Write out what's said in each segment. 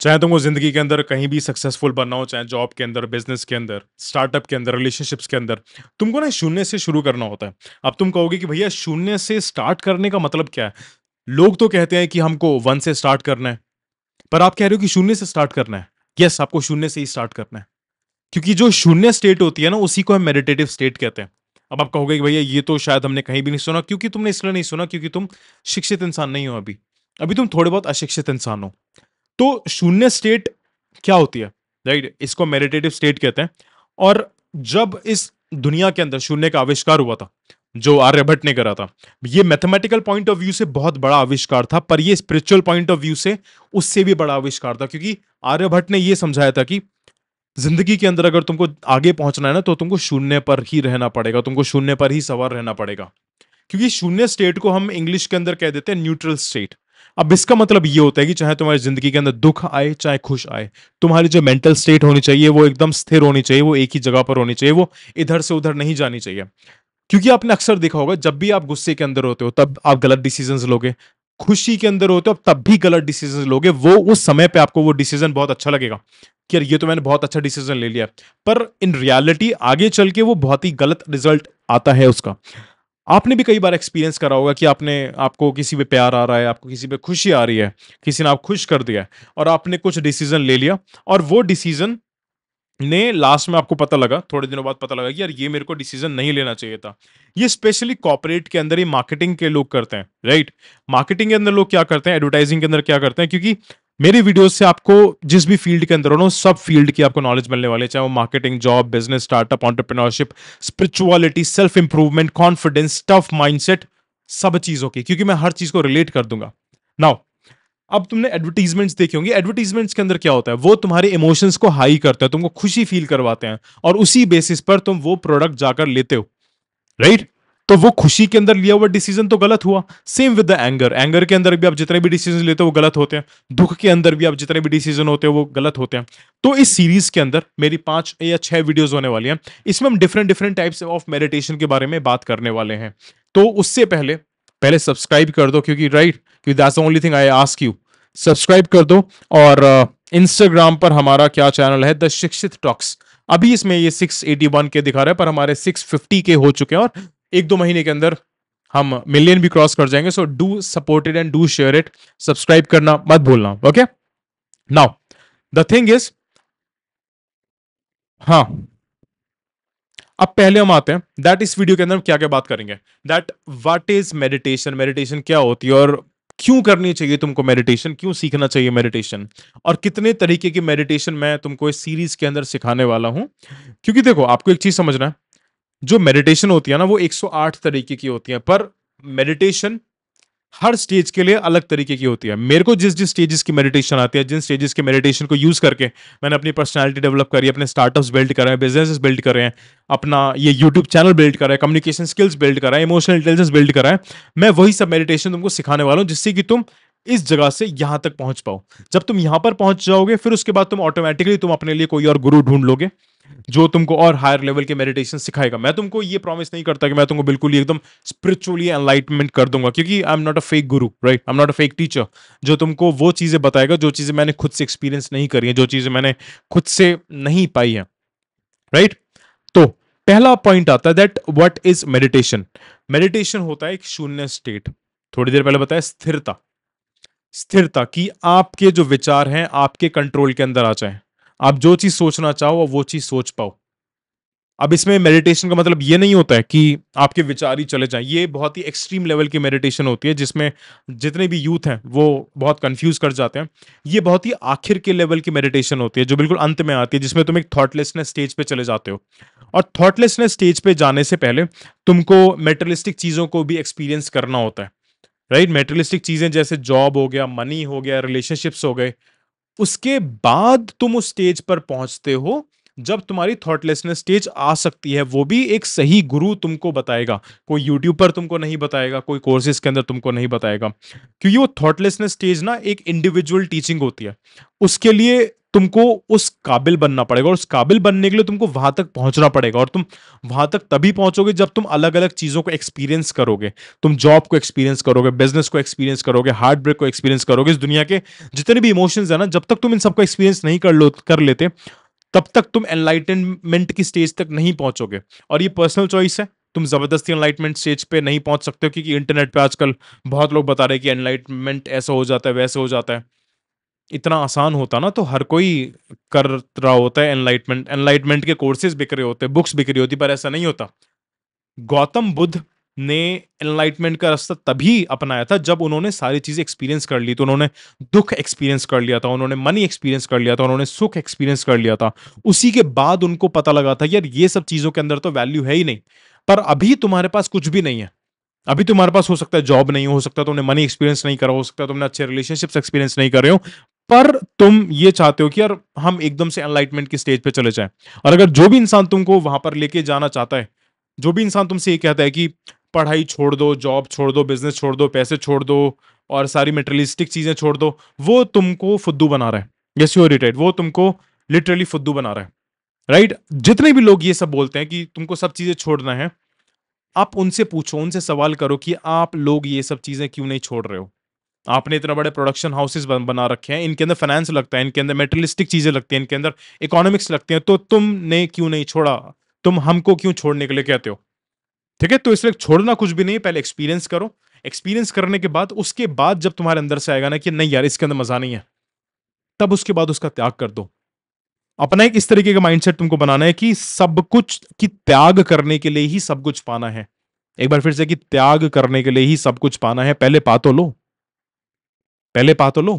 चाहे तुमको जिंदगी के अंदर कहीं भी सक्सेसफुल बनना हो चाहे जॉब के अंदर बिजनेस के अंदर स्टार्टअप के अंदर रिलेशनशिप्स के अंदर तुमको ना शून्य से शुरू करना होता है अब तुम कहोगे कि भैया शून्य से स्टार्ट करने का मतलब क्या है लोग तो कहते हैं कि हमको वन से स्टार्ट करना है पर आप कह रहे हो कि शून्य से स्टार्ट करना है यस आपको शून्य से ही स्टार्ट करना है क्योंकि जो शून्य स्टेट होती है ना उसी को हम मेडिटेटिव स्टेट कहते हैं अब आप कहोगे कि भैया ये तो शायद हमने कहीं भी नहीं सुना क्योंकि तुमने इसलिए नहीं सुना क्योंकि तुम शिक्षित इंसान नहीं हो अभी अभी तुम थोड़े बहुत अशिक्षित इंसान हो तो शून्य स्टेट क्या होती है राइट इसको मेडिटेटिव स्टेट कहते हैं और जब इस दुनिया के अंदर शून्य का आविष्कार हुआ था जो आर्यभट्ट ने करा था ये मैथमेटिकल पॉइंट ऑफ व्यू से बहुत बड़ा आविष्कार था पर ये स्पिरिचुअल पॉइंट ऑफ व्यू से उससे भी बड़ा आविष्कार था क्योंकि आर्यभट्ट ने ये समझाया था कि जिंदगी के अंदर अगर तुमको आगे पहुंचना है ना तो तुमको शून्य पर ही रहना पड़ेगा तुमको शून्य पर ही सवार रहना पड़ेगा क्योंकि शून्य स्टेट को हम इंग्लिश के अंदर कह देते हैं न्यूट्रल स्टेट अब इसका मतलब ये होता है कि चाहे तुम्हारी जिंदगी के अंदर दुख आए चाहे खुश आए तुम्हारी जो मेंटल स्टेट होनी चाहिए वो एकदम स्थिर होनी चाहिए वो एक ही जगह पर होनी चाहिए वो इधर से उधर नहीं जानी चाहिए क्योंकि आपने अक्सर देखा होगा जब भी आप गुस्से के अंदर होते हो तब आप गलत डिसीजन लोगे खुशी के अंदर होते हो तब भी गलत डिसीजन लोगे वो उस समय पे आपको वो डिसीजन बहुत अच्छा लगेगा कि यार ये तो मैंने बहुत अच्छा डिसीजन ले लिया पर इन रियलिटी आगे चल के वो बहुत ही गलत रिजल्ट आता है उसका आपने भी कई बार एक्सपीरियंस करा होगा कि आपने आपको किसी पे प्यार आ रहा है आपको किसी पे खुशी आ रही है किसी ने आप खुश कर दिया है और आपने कुछ डिसीजन ले लिया और वो डिसीजन ने लास्ट में आपको पता लगा थोड़े दिनों बाद पता लगा कि यार ये मेरे को डिसीजन नहीं लेना चाहिए था ये स्पेशली कॉपरेट के अंदर ही मार्केटिंग के लोग करते हैं राइट मार्केटिंग के अंदर लोग क्या करते हैं एडवर्टाइजिंग के अंदर क्या करते हैं क्योंकि मेरी वीडियोस से आपको जिस भी फील्ड के अंदर हो ना सब फील्ड की आपको नॉलेज मिलने वाली है चाहे वो marketing job business startup entrepreneurship spirituality self improvement confidence tough mindset सब चीज़ों की क्योंकि मैं हर चीज़ को रिलेट कर दूंगा नाउ अब तुमने एडवर्टीजमेंट्स देखे होंगे एडवर्टीजमेंट्स के अंदर क्या होता है वो तुम्हारे इमोशंस को हाई करते हैं तुमको खुशी फील करवाते हैं और उसी बेसिस पर तुम वो प्रोडक्ट जाकर लेते हो राइट right? तो वो खुशी के अंदर लिया हुआ डिसीजन तो गलत हुआ same with the anger anger के अंदर भी आप जितने भी डिसीजन लेते हो वो गलत होते हैं दुख के अंदर भी आप जितने भी डिसीजन होते हैं वो गलत होते हैं तो इस सीरीज के अंदर मेरी पांच या छह वीडियोस होने वाली हैं इसमें हम different different types of meditation के बारे में बात करने वाले हैं तो उससे पहले पहले सब्सक्राइब कर दो क्योंकि राइट क्योंकि that's only thing I ask you subscribe कर दो और इंस्टाग्राम uh, पर हमारा क्या चैनल है द शिक्षित टॉक्स अभी इसमें ये 681 के दिखा रहा है पर हमारे 650 के हो चुके हैं और एक दो महीने के अंदर हम मिलियन भी क्रॉस कर जाएंगे so do support it and do share it subscribe करना मत भूलना okay now the thing is हाँ अब पहले हम आते हैं दैट इस वीडियो के अंदर हम क्या क्या बात करेंगे that what is meditation meditation क्या होती है और क्यों करनी चाहिए तुमको मेडिटेशन क्यों सीखना चाहिए मेडिटेशन और कितने तरीके की मेडिटेशन मैं तुमको इस सीरीज के अंदर सिखाने वाला हूं क्योंकि देखो आपको एक चीज समझना है जो मेडिटेशन होती है ना वो 108 तरीके की होती है पर मेडिटेशन हर स्टेज के लिए अलग तरीके की होती है मेरे को जिस जिस स्टेजेस की मेडिटेशन आती है जिन स्टेजेस के मेडिटेशन को यूज़ करके मैंने अपनी पर्सनालिटी डेवलप करी अपने स्टार्टअप्स बिल्ड करे हैं बिजनेसेस बिल्ड करे हैं अपना ये यूट्यूब चैनल बिल्ड करा है कम्युनिकेशन स्किल्स बिल्ड करा है इमोशनल इंटेलिजेंस बिल्ड करा है मैं वही सब मेडिटेशन तुमको सिखाने वाला हूँ जिससे कि तुम इस जगह से यहां तक पहुंच पाओ जब तुम यहां पर पहुंच जाओगे फिर उसके बाद तुम ऑटोमेटिकली तुम अपने लिए कोई और गुरु ढूंढ लोगे जो तुमको और हायर लेवल के मेडिटेशन सिखाएगा मैं तुमको ये प्रॉमिस नहीं करता कि मैं तुमको बिल्कुल ही एकदम स्पिरिचुअली एनलाइटमेंट कर दूंगा क्योंकि I am not a fake guru right I am not a fake teacher जो तुमको वो चीज़ें बताएगा जो चीज़ें मैंने खुद से एक्सपीरियंस नहीं करी है जो चीज़ें मैंने खुद से नहीं पाई है राइट right? तो पहला पॉइंट आता है that what is meditation meditation होता है एक शून्य स्टेट थोड़ी देर पहले बताया स्थिरता स्थिरता कि आपके जो विचार हैं आपके कंट्रोल के अंदर आ जाए आप जो चीज सोचना चाहो वो चीज सोच पाओ अब इसमें मेडिटेशन का मतलब ये नहीं होता है कि आपके विचार ही चले जाए ये बहुत ही एक्सट्रीम लेवल की मेडिटेशन होती है जिसमें जितने भी यूथ हैं वो बहुत कंफ्यूज कर जाते हैं ये बहुत ही आखिर के लेवल की मेडिटेशन होती है जो बिल्कुल अंत में आती है जिसमें तुम एक थॉटलेसनेस स्टेज पे चले जाते हो और थॉटलेसनेस स्टेज पे जाने से पहले तुमको मेटरलिस्टिक चीज़ों को भी एक्सपीरियंस करना होता है राइट मेटरलिस्टिक चीजें जैसे जॉब हो गया मनी हो गया रिलेशनशिप्स हो गए उसके बाद तुम उस स्टेज पर पहुंचते हो जब तुम्हारी थॉटलेसनेस स्टेज आ सकती है वो भी एक सही गुरु तुमको बताएगा कोई यूट्यूब पर तुमको नहीं बताएगा कोई कोर्सेज के अंदर तुमको नहीं बताएगा क्योंकि वो थॉटलेसनेस स्टेज ना एक इंडिविजुअल टीचिंग होती है उसके लिए तुमको उस काबिल बनना पड़ेगा और उस काबिल बनने के लिए तुमको वहां तक पहुंचना पड़ेगा और तुम वहां तक तभी पहुंचोगे जब तुम अलग अलग चीजों को एक्सपीरियंस करोगे तुम जॉब को एक्सपीरियंस करोगे बिजनेस को एक्सपीरियंस करोगे हार्ट ब्रेक को एक्सपीरियंस करोगे इस दुनिया के जितने भी इमोशंस है ना जब तक तुम इन सबको एक्सपीरियंस नहीं कर लो कर लेते तब तक तुम एनलाइटनमेंट की स्टेज तक नहीं पहुंचोगे और ये पर्सनल चॉइस है तुम जबरदस्ती एनलाइटमेंट स्टेज पे नहीं पहुंच सकते हो क्योंकि इंटरनेट पे आजकल बहुत लोग बता रहे हैं कि एनलाइटमेंट ऐसा हो जाता है वैसे हो जाता है इतना आसान होता ना तो हर कोई कर रहा होता है एनलाइटमेंट एनलाइटमेंट के कोर्सेज बिक रहे होते बुक्स बिक रही होती पर ऐसा नहीं होता गौतम बुद्ध ने एनलाइटमेंट का रास्ता तभी अपनाया था जब उन्होंने सारी चीज़ें एक्सपीरियंस कर ली तो उन्होंने दुख एक्सपीरियंस कर लिया था उन्होंने मनी एक्सपीरियंस कर लिया था उन्होंने सुख एक्सपीरियंस कर लिया था उसी के बाद उनको पता लगा था यार ये सब चीज़ों के अंदर तो वैल्यू है ही नहीं पर अभी तुम्हारे पास कुछ भी नहीं है अभी तुम्हारे पास हो सकता है जॉब नहीं हो सकता तुमने मनी एक्सपीरियंस नहीं करा हो सकता तुमने अच्छे रिलेशनशिप्स एक्सपीरियंस नहीं कर रहे हो पर तुम ये चाहते हो कि यार हम एकदम से एनलाइटमेंट की स्टेज पे चले जाएं और अगर जो भी इंसान तुमको वहां पर लेके जाना चाहता है जो भी इंसान तुमसे ये कहता है कि पढ़ाई छोड़ दो जॉब छोड़ दो बिजनेस छोड़ दो पैसे छोड़ दो और सारी मेटेरियलिस्टिक चीजें छोड़ दो वो तुमको फुद्दू बना रहा है यस यू रिटेड वो तुमको लिटरली फुद्दू बना रहा है राइट जितने भी लोग ये सब बोलते हैं कि तुमको सब चीजें छोड़ना है आप उनसे पूछो उनसे सवाल करो कि आप लोग ये सब चीजें क्यों नहीं छोड़ रहे हो आपने इतने बड़े प्रोडक्शन हाउसेस बना रखे हैं इनके अंदर फाइनेंस लगता है इनके अंदर मेटरलिस्टिक चीज़ें लगती हैं इनके अंदर इकोनॉमिक्स लगती हैं तो तुमने क्यों नहीं छोड़ा तुम हमको क्यों छोड़ने के लिए कहते हो ठीक है तो इसलिए छोड़ना कुछ भी नहीं पहले एक्सपीरियंस करो एक्सपीरियंस करने के बाद उसके बाद जब तुम्हारे अंदर से आएगा ना कि नहीं यार इसके अंदर मज़ा नहीं है तब उसके बाद उसका त्याग कर दो अपना एक इस तरीके का माइंडसेट तुमको बनाना है कि सब कुछ की त्याग करने के लिए ही सब कुछ पाना है एक बार फिर से कि त्याग करने के लिए ही सब कुछ पाना है पहले पा तो लो पहले पा तो लो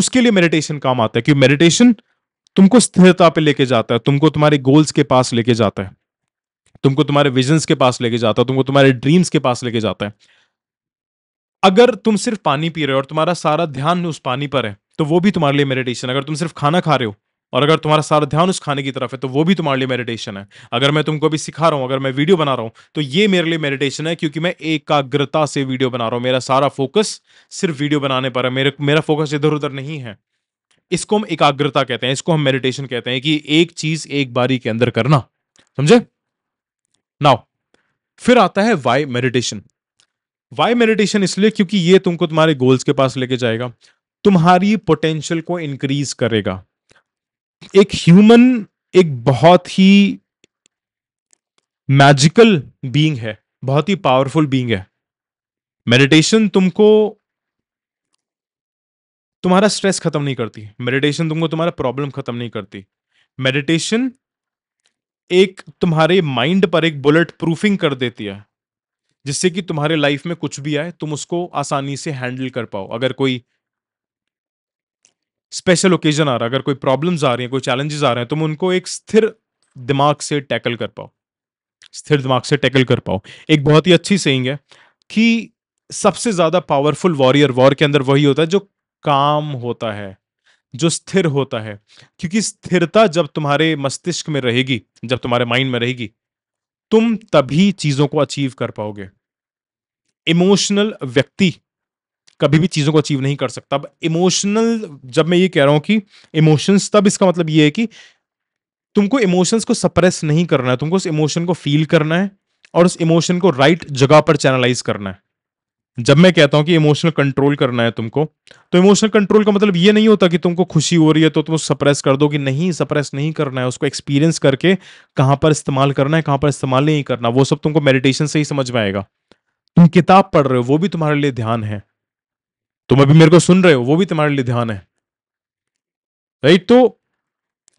उसके लिए मेडिटेशन काम आता है क्योंकि मेडिटेशन तुमको स्थिरता पे लेके जाता है तुमको तुम्हारे गोल्स के पास लेके जाता है तुमको तुम्हारे विजन्स के पास लेके जाता है तुमको तुम्हारे ड्रीम्स के पास लेके जाता है अगर तुम सिर्फ पानी पी रहे हो और तुम्हारा सारा ध्यान उस पानी पर है तो वो भी तुम्हारे लिए मेडिटेशन अगर तुम सिर्फ खाना खा रहे हो और अगर तुम्हारा सारा ध्यान उस खाने की तरफ है तो वो भी तुम्हारे लिए मेडिटेशन है अगर मैं तुमको भी सिखा रहा हूँ अगर मैं वीडियो बना रहा हूँ तो ये मेरे लिए मेडिटेशन है क्योंकि मैं एकाग्रता से वीडियो बना रहा हूँ मेरा सारा फोकस सिर्फ वीडियो बनाने पर है मेरे मेरा फोकस इधर उधर नहीं है इसको हम एकाग्रता कहते हैं इसको हम मेडिटेशन कहते हैं कि एक चीज एक बारी के अंदर करना समझे नाउ फिर आता है वाई मेडिटेशन वाई मेडिटेशन इसलिए क्योंकि ये तुमको तुम्हारे गोल्स के पास लेके जाएगा तुम्हारी पोटेंशियल को इंक्रीज करेगा एक ह्यूमन एक बहुत ही मैजिकल बीइंग है बहुत ही पावरफुल बीइंग है मेडिटेशन तुमको तुम्हारा स्ट्रेस खत्म नहीं करती मेडिटेशन तुमको तुम्हारा प्रॉब्लम खत्म नहीं करती मेडिटेशन एक तुम्हारे माइंड पर एक बुलेट प्रूफिंग कर देती है जिससे कि तुम्हारे लाइफ में कुछ भी आए तुम उसको आसानी से हैंडल कर पाओ अगर कोई स्पेशल ओकेजन आ रहा है अगर कोई प्रॉब्लम्स आ रही हैं कोई चैलेंजेस आ रहे हैं तुम तो उनको एक स्थिर दिमाग से टैकल कर पाओ स्थिर दिमाग से टैकल कर पाओ एक बहुत ही अच्छी सेइंग है कि सबसे ज़्यादा पावरफुल वॉरियर वॉर के अंदर वही होता है जो काम होता है जो स्थिर होता है क्योंकि स्थिरता जब तुम्हारे मस्तिष्क में रहेगी जब तुम्हारे माइंड में रहेगी तुम तभी चीज़ों को अचीव कर पाओगे इमोशनल व्यक्ति कभी भी चीज़ों को अचीव नहीं कर सकता अब इमोशनल जब मैं ये कह रहा हूँ कि इमोशंस तब इसका मतलब ये है कि तुमको इमोशंस को सप्रेस नहीं करना है तुमको उस इमोशन को फील करना है और उस इमोशन को राइट जगह पर चैनलाइज करना है जब मैं कहता हूँ कि इमोशनल कंट्रोल करना है तुमको तो इमोशनल कंट्रोल का मतलब ये नहीं होता कि तुमको खुशी हो रही है तो तुम सप्रेस कर दो कि नहीं सप्रेस नहीं करना है उसको एक्सपीरियंस करके कहाँ पर इस्तेमाल करना है कहाँ पर इस्तेमाल नहीं करना वो सब तुमको मेडिटेशन से ही समझ में आएगा तुम किताब पढ़ रहे हो वो भी तुम्हारे लिए ध्यान है तुम अभी मेरे को सुन रहे हो वो भी तुम्हारे लिए ध्यान है राइट तो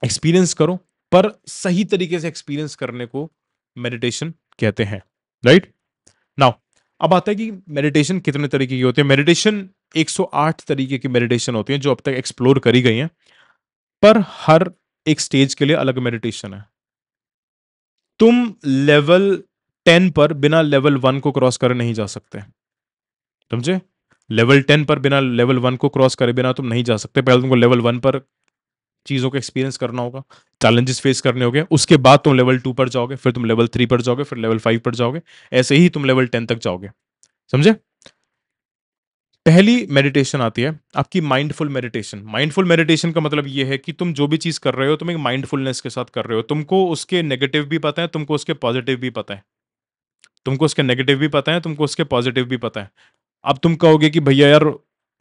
एक्सपीरियंस करो पर सही तरीके से एक्सपीरियंस करने को मेडिटेशन कहते हैं राइट नाउ अब आता है कि मेडिटेशन कितने तरीके की होती है मेडिटेशन 108 तरीके की मेडिटेशन होती है जो अब तक एक्सप्लोर करी गई हैं पर हर एक स्टेज के लिए अलग मेडिटेशन है तुम लेवल टेन पर बिना लेवल वन को क्रॉस कर नहीं जा सकते समझे लेवल टेन पर बिना लेवल वन को क्रॉस करे बिना तुम नहीं जा सकते पहले तुमको लेवल वन पर चीज़ों को एक्सपीरियंस करना होगा चैलेंजेस फेस करने होंगे उसके बाद तुम लेवल टू पर जाओगे फिर तुम लेवल थ्री पर जाओगे फिर लेवल फाइव पर जाओगे ऐसे ही तुम लेवल टेन तक जाओगे समझे पहली मेडिटेशन आती है आपकी माइंडफुल मेडिटेशन माइंडफुल मेडिटेशन का मतलब ये है कि तुम जो भी चीज़ कर रहे हो तुम एक माइंडफुलनेस के साथ कर रहे हो तुमको उसके नेगेटिव भी पता है तुमको उसके पॉजिटिव भी पता है तुमको उसके नेगेटिव भी पता है तुमको उसके पॉजिटिव भी पता है अब तुम कहोगे कि भैया यार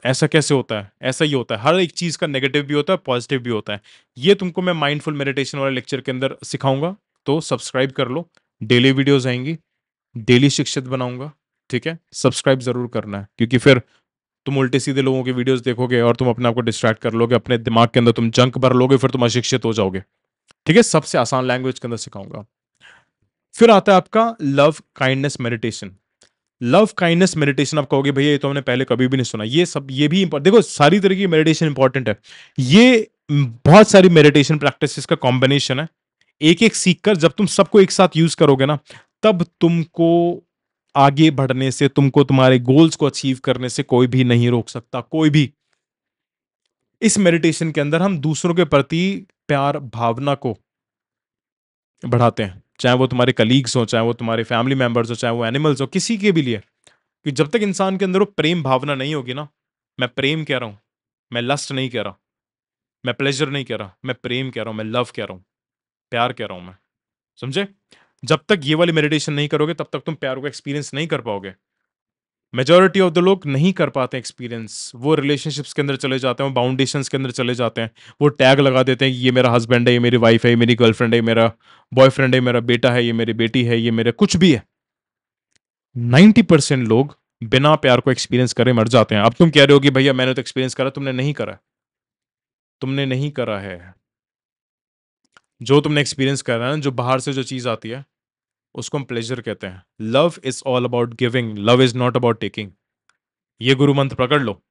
ऐसा कैसे होता है ऐसा ही होता है हर एक चीज़ का नेगेटिव भी होता है पॉजिटिव भी होता है ये तुमको मैं माइंडफुल मेडिटेशन वाले लेक्चर के अंदर सिखाऊंगा तो सब्सक्राइब कर लो डेली वीडियोज आएंगी डेली शिक्षित बनाऊंगा ठीक है सब्सक्राइब ज़रूर करना है क्योंकि फिर तुम उल्टे सीधे लोगों की वीडियोस देखोगे और तुम अपने आप को डिस्ट्रैक्ट कर लोगे अपने दिमाग के अंदर तुम जंक भर लोगे फिर तुम अशिक्षित हो जाओगे ठीक है सबसे आसान लैंग्वेज के अंदर सिखाऊंगा फिर आता है आपका love kindness meditation love kindness meditation आप कहोगे भैया ये तो हमने पहले कभी भी नहीं सुना ये सब ये भी देखो सारी तरह की मेडिटेशन इंपॉर्टेंट है ये बहुत सारी मेडिटेशन प्रैक्टिस का कॉम्बिनेशन है एक एक सीख कर जब तुम सबको एक साथ यूज करोगे ना तब तुमको आगे बढ़ने से तुमको तुम्हारे गोल्स को अचीव करने से कोई भी नहीं रोक सकता कोई भी इस मेडिटेशन के अंदर हम दूसरों के प्रति प्यार भावना को बढ़ाते हैं चाहे वो तुम्हारे कलीग्स हो चाहे वो तुम्हारे फैमिली मेम्बर्स हो चाहे वो एनिमल्स हो किसी के भी लिए कि जब तक इंसान के अंदर वो प्रेम भावना नहीं होगी ना मैं प्रेम कह रहा हूँ मैं लस्ट नहीं कह रहा मैं प्लेजर नहीं कह रहा मैं प्रेम कह रहा हूँ मैं लव कह रहा हूँ प्यार कह रहा हूँ मैं समझे जब तक ये वाली मेडिटेशन नहीं करोगे तब तक तुम प्यार को एक्सपीरियंस नहीं कर पाओगे मेजोरिटी ऑफ द लोग नहीं कर पाते एक्सपीरियंस वो रिलेशनशिप्स के अंदर चले जाते हैं बाउंडेशन के अंदर चले जाते हैं वो टैग लगा देते हैं ये मेरा हस्बैंड है ये मेरी वाइफ है ये मेरी गर्लफ्रेंड है मेरा बॉयफ्रेंड है मेरा बेटा है ये मेरी बेटी है ये मेरा कुछ भी है नाइन्टी परसेंट लोग बिना प्यार को एक्सपीरियंस करे मर जाते हैं अब तुम कह रहे हो कि भैया मैंने तो एक्सपीरियंस करा तुमने नहीं करा तुमने नहीं करा है जो तुमने एक्सपीरियंस करा है ना जो बाहर से जो चीज़ आती है उसको हम प्लेजर कहते हैं love is all about giving love is not about taking ये गुरु मंत्र पकड़ लो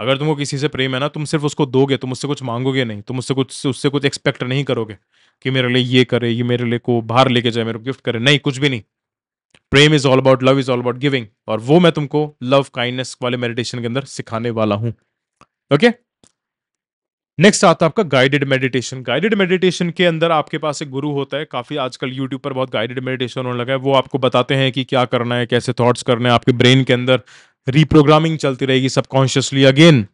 अगर तुमको किसी से प्रेम है ना तुम सिर्फ उसको दोगे तुम उससे कुछ मांगोगे नहीं तुम उससे कुछ उससे कुछ एक्सपेक्ट नहीं करोगे कि मेरे लिए ये करे ये मेरे लिए को बाहर लेके जाए मेरे को गिफ्ट करे नहीं कुछ भी नहीं प्रेम is all about love is all about giving और वो मैं तुमको लव काइंडनेस वाले मेडिटेशन के अंदर सिखाने वाला हूं ओके okay? नेक्स्ट आता है आपका गाइडेड मेडिटेशन गाइडेड मेडिटेशन के अंदर आपके पास एक गुरु होता है काफी आजकल यूट्यूब पर बहुत गाइडेड मेडिटेशन होने लगा है वो आपको बताते हैं कि क्या करना है कैसे थॉट्स करने हैं आपके ब्रेन के अंदर रीप्रोग्रामिंग चलती रहेगी सबकॉन्शियसली अगेन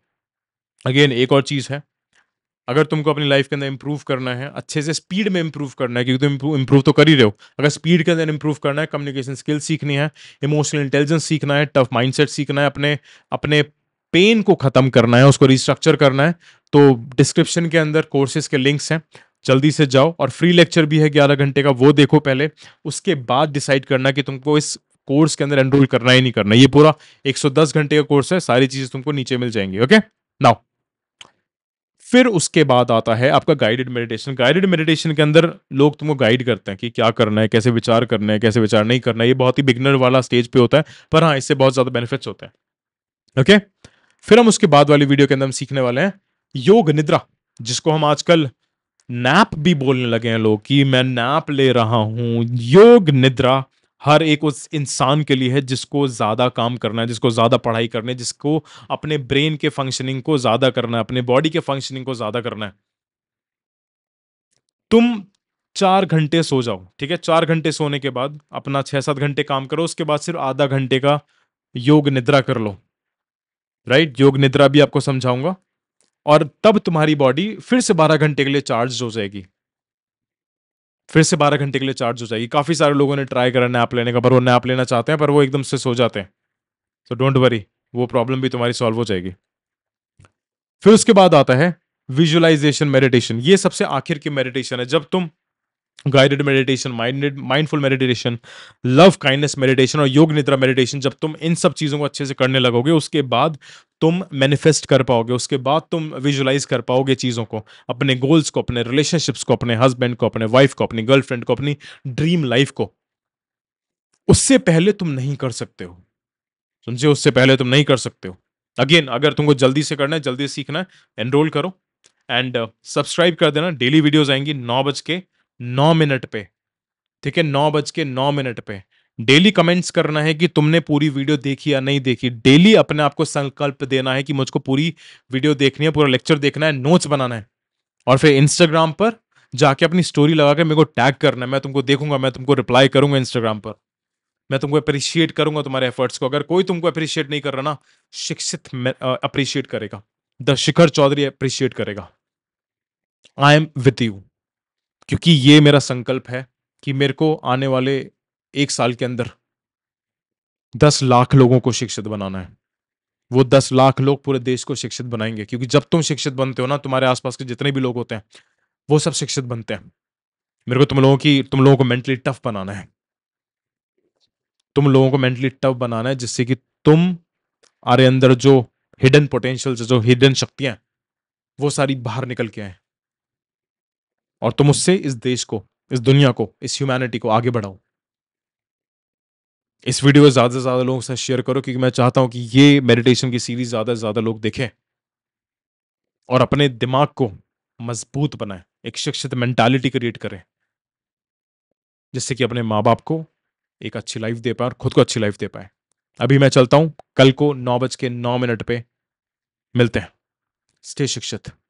अगेन एक और चीज़ है अगर तुमको अपनी लाइफ के अंदर इंप्रूव करना है अच्छे से स्पीड में इंप्रूव करना है क्योंकि तुम इंप्रूव तो कर ही रहे हो अगर स्पीड के अंदर इंप्रूव करना है कम्युनिकेशन स्किल सीखनी है इमोशनल इंटेलिजेंस सीखना है टफ माइंडसेट सीखना है अपने अपने पेन को खत्म करना है उसको रिस्ट्रक्चर करना है तो डिस्क्रिप्शन के अंदर कोर्सेज के लिंक्स हैं जल्दी से जाओ और फ्री लेक्चर भी है ग्यारह घंटे का वो देखो पहले उसके बाद डिसाइड करना कि तुमको इस कोर्स के अंदर एनरोल करना ही नहीं करना ये पूरा 110 घंटे का कोर्स है सारी चीज़ें तुमको नीचे मिल जाएंगी ओके नाउ फिर उसके बाद आता है आपका गाइडेड मेडिटेशन गाइडेड मेडिटेशन के अंदर लोग तुमको गाइड करते हैं कि क्या करना है कैसे विचार करना है कैसे विचार नहीं करना है ये बहुत ही बिगनर वाला स्टेज पे होता है पर हाँ इससे बहुत ज़्यादा बेनिफिट्स होते हैं ओके फिर हम उसके बाद वाली वीडियो के अंदर हम सीखने वाले हैं योग निद्रा जिसको हम आजकल नैप भी बोलने लगे हैं लोग कि मैं नैप ले रहा हूं योग निद्रा हर एक उस इंसान के लिए है जिसको ज़्यादा काम करना है जिसको ज़्यादा पढ़ाई करना है जिसको अपने ब्रेन के फंक्शनिंग को ज़्यादा करना है अपने बॉडी के फंक्शनिंग को ज़्यादा करना है तुम चार घंटे सो जाओ ठीक है चार घंटे सोने के बाद अपना छह सात घंटे काम करो उसके बाद सिर्फ आधा घंटे का योग निद्रा कर लो राइट योग निद्रा भी आपको समझाऊंगा और तब तुम्हारी बॉडी फिर से बारह घंटे के लिए चार्ज हो जाएगी फिर से बारह घंटे के लिए चार्ज हो जाएगी काफ़ी सारे लोगों ने ट्राई करा नैप लेने का पर वो नैप लेना चाहते हैं पर वो एकदम से सो जाते हैं सो डोंट वरी वो प्रॉब्लम भी तुम्हारी सॉल्व हो जाएगी फिर उसके बाद आता है विजुअलाइजेशन मेडिटेशन ये सबसे आखिर की मेडिटेशन है जब तुम guided meditation minded mindful meditation love kindness meditation और योग निद्रा मेडिटेशन जब तुम इन सब चीज़ों को अच्छे से करने लगोगे उसके बाद तुम मैनिफेस्ट कर पाओगे उसके बाद तुम विजुलाइज कर पाओगे चीज़ों को अपने गोल्स को अपने रिलेशनशिप्स को अपने हस्बैंड को अपने वाइफ को अपनी गर्लफ्रेंड को अपनी ड्रीम लाइफ को उससे पहले तुम नहीं कर सकते हो समझे उससे पहले तुम नहीं कर सकते हो अगेन अगर तुमको जल्दी से करना है जल्दी सीखना है एनरोल करो एंड सब्सक्राइब uh, कर देना डेली वीडियोज आएंगी नौ बज के नौ मिनट पे ठीक है नौ बज के नौ मिनट पे डेली कमेंट्स करना है कि तुमने पूरी वीडियो देखी या नहीं देखी डेली अपने आप को संकल्प देना है कि मुझको पूरी वीडियो देखनी है पूरा लेक्चर देखना है नोट्स बनाना है और फिर इंस्टाग्राम पर जाके अपनी स्टोरी लगा के मेरे को टैग करना है मैं तुमको देखूंगा मैं तुमको रिप्लाई करूंगा इंस्टाग्राम पर मैं तुमको अप्रिशिएट करूंगा तुम्हारे एफर्ट्स को अगर कोई तुमको अप्रिशिएट नहीं कर रहा ना शिक्षित अप्रिशिएट करेगा द शिखर चौधरी अप्रिशिएट करेगा आई एम विथ यू क्योंकि ये मेरा संकल्प है कि मेरे को आने वाले एक साल के अंदर दस लाख लोगों को शिक्षित बनाना है वो दस लाख लोग पूरे देश को शिक्षित बनाएंगे क्योंकि जब तुम शिक्षित बनते हो ना तुम्हारे आसपास के जितने भी लोग होते हैं वो सब शिक्षित बनते हैं मेरे को तुम लोगों की तुम लोगों को मेंटली टफ बनाना है तुम लोगों को मेंटली टफ बनाना है जिससे कि तुम आरे अंदर जो हिडन पोटेंशियल जो हिडन शक्तियां वो सारी बाहर निकल के आए और तुम उससे इस देश को इस दुनिया को इस ह्यूमैनिटी को आगे बढ़ाओ इस वीडियो को ज़्यादा से ज़्यादा लोगों से शेयर करो क्योंकि मैं चाहता हूं कि ये मेडिटेशन की सीरीज़ ज़्यादा से ज़्यादा लोग देखें और अपने दिमाग को मजबूत बनाएं एक शिक्षित मेंटालिटी क्रिएट करें जिससे कि अपने माँ बाप को एक अच्छी लाइफ दे पाए और खुद को अच्छी लाइफ दे पाए अभी मैं चलता हूं कल को नौ बज के नौ मिनट पे मिलते हैं स्टे शिक्षित